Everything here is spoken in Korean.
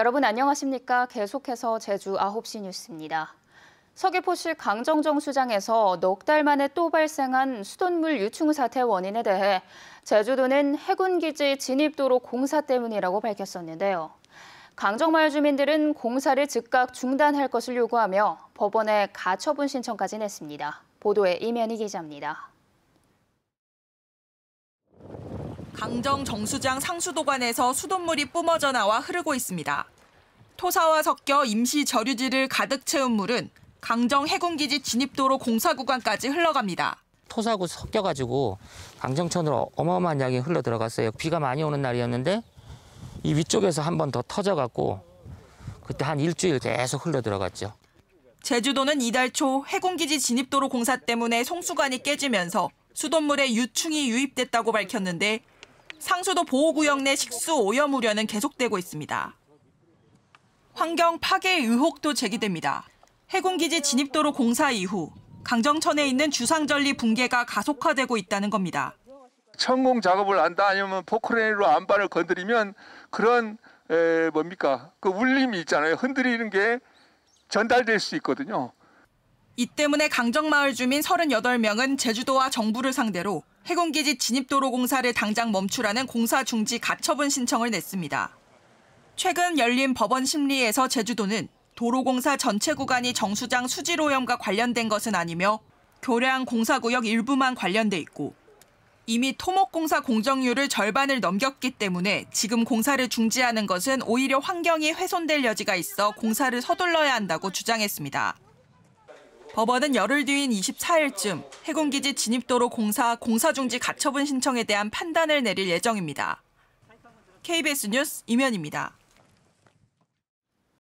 여러분 안녕하십니까? 계속해서 제주 9시 뉴스입니다. 서귀포시 강정정 수장에서 넉 달 만에 또 발생한 수돗물 유충 사태 원인에 대해 제주도는 해군기지 진입도로 공사 때문이라고 밝혔었는데요. 강정마을 주민들은 공사를 즉각 중단할 것을 요구하며 법원에 가처분 신청까지 냈습니다. 보도에 이면희 기자입니다. 강정 정수장 상수도관에서 수돗물이 뿜어져 나와 흐르고 있습니다. 토사와 섞여 임시 저류지를 가득 채운 물은 강정 해군기지 진입도로 공사 구간까지 흘러갑니다. 토사구 섞여가지고 강정천으로 어마어마한 양이 흘러 들어갔어요. 비가 많이 오는 날이었는데 이 위쪽에서 한 번 더 터져갖고 그때 한 일주일 계속 흘러 들어갔죠. 제주도는 이달 초 해군기지 진입도로 공사 때문에 송수관이 깨지면서 수돗물에 유충이 유입됐다고 밝혔는데 상수도 보호구역 내 식수 오염 우려는 계속되고 있습니다. 환경 파괴 의혹도 제기됩니다. 해군기지 진입도로 공사 이후 강정천에 있는 주상절리 붕괴가 가속화되고 있다는 겁니다. 천공 작업을 한다 아니면 포크레인으로 안반을 건드리면 그런 에, 뭡니까 그 울림이 있잖아요. 흔들리는 게 전달될 수 있거든요. 이 때문에 강정마을 주민 38명은 제주도와 정부를 상대로 해군기지 진입도로 공사를 당장 멈추라는 공사 중지 가처분 신청을 냈습니다. 최근 열린 법원 심리에서 제주도는 도로공사 전체 구간이 정수장 수질오염과 관련된 것은 아니며 교량 공사구역 일부만 관련돼 있고 이미 토목공사 공정률을 절반을 넘겼기 때문에 지금 공사를 중지하는 것은 오히려 환경이 훼손될 여지가 있어 공사를 서둘러야 한다고 주장했습니다. 법원은 열흘 뒤인 24일쯤 해군기지 진입도로 공사 공사 중지 가처분 신청에 대한 판단을 내릴 예정입니다. KBS 뉴스 이면입니다